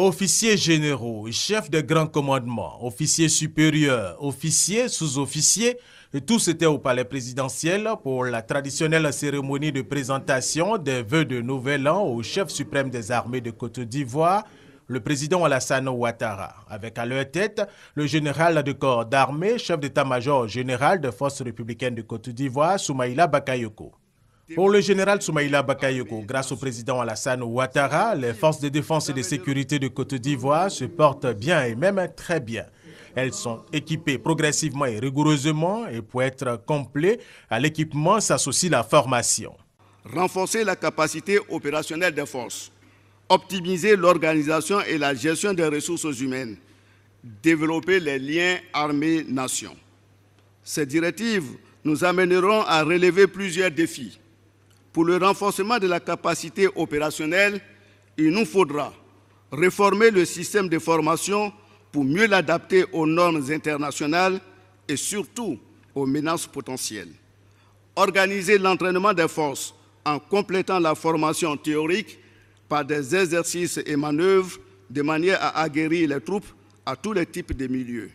Officiers généraux, chefs de grand commandement, officiers supérieurs, officiers, sous-officiers, tous étaient au palais présidentiel pour la traditionnelle cérémonie de présentation des vœux de nouvel an au chef suprême des armées de Côte d'Ivoire, le président Alassane Ouattara, avec à leur tête le général de corps d'armée, chef d'état-major général de forces républicaines de Côte d'Ivoire, Soumaïla Bakayoko. Pour le général Soumaïla Bakayoko, grâce au président Alassane Ouattara, les forces de défense et de sécurité de Côte d'Ivoire se portent bien et même très bien. Elles sont équipées progressivement et rigoureusement et pour être complet, à l'équipement s'associe la formation. Renforcer la capacité opérationnelle des forces, optimiser l'organisation et la gestion des ressources humaines, développer les liens armées-nation. Ces directives nous amèneront à relever plusieurs défis pour le renforcement de la capacité opérationnelle, il nous faudra réformer le système de formation pour mieux l'adapter aux normes internationales et surtout aux menaces potentielles. Organiser l'entraînement des forces en complétant la formation théorique par des exercices et manœuvres de manière à aguerrir les troupes à tous les types de milieux.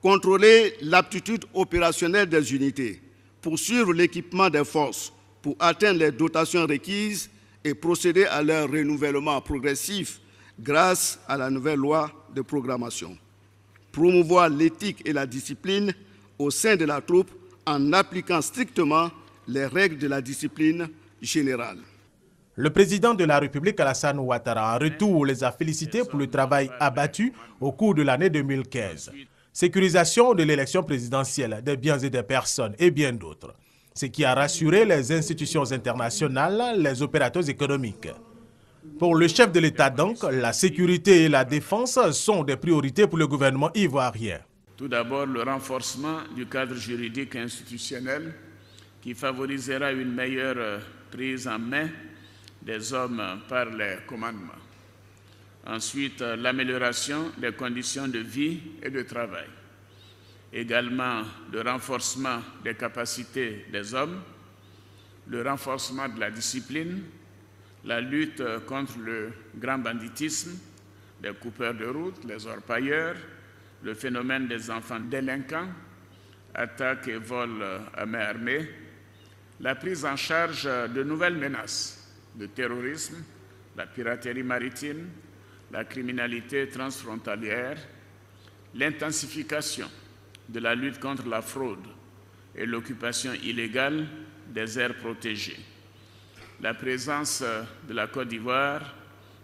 Contrôler l'aptitude opérationnelle des unités, poursuivre l'équipement des forces, pour atteindre les dotations requises et procéder à leur renouvellement progressif grâce à la nouvelle loi de programmation. Promouvoir l'éthique et la discipline au sein de la troupe en appliquant strictement les règles de la discipline générale. Le président de la République, Alassane Ouattara, en retour, les a félicités pour le travail abattu au cours de l'année 2015. Sécurisation de l'élection présidentielle, des biens et des personnes et bien d'autres ce qui a rassuré les institutions internationales, les opérateurs économiques. Pour le chef de l'État donc, la sécurité et la défense sont des priorités pour le gouvernement ivoirien. Tout d'abord, le renforcement du cadre juridique institutionnel qui favorisera une meilleure prise en main des hommes par les commandements. Ensuite, l'amélioration des conditions de vie et de travail également le renforcement des capacités des hommes, le renforcement de la discipline, la lutte contre le grand banditisme, les coupeurs de route, les orpailleurs, le phénomène des enfants délinquants, attaques et vols à main armée, la prise en charge de nouvelles menaces, le terrorisme, la piraterie maritime, la criminalité transfrontalière, l'intensification de la lutte contre la fraude et l'occupation illégale des aires protégées. La présence euh, de la Côte d'Ivoire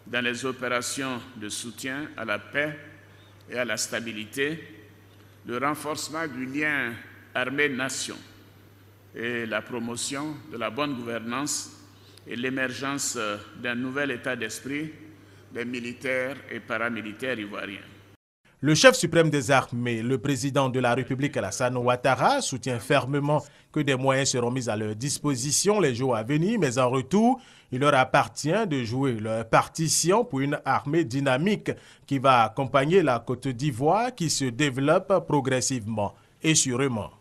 dans les opérations de soutien à la paix et à la stabilité, le renforcement du lien armée-nation et la promotion de la bonne gouvernance et l'émergence euh, d'un nouvel état d'esprit des militaires et paramilitaires ivoiriens. Le chef suprême des armées, le président de la République Alassane Ouattara, soutient fermement que des moyens seront mis à leur disposition les jours à venir, mais en retour, il leur appartient de jouer leur partition pour une armée dynamique qui va accompagner la Côte d'Ivoire qui se développe progressivement et sûrement.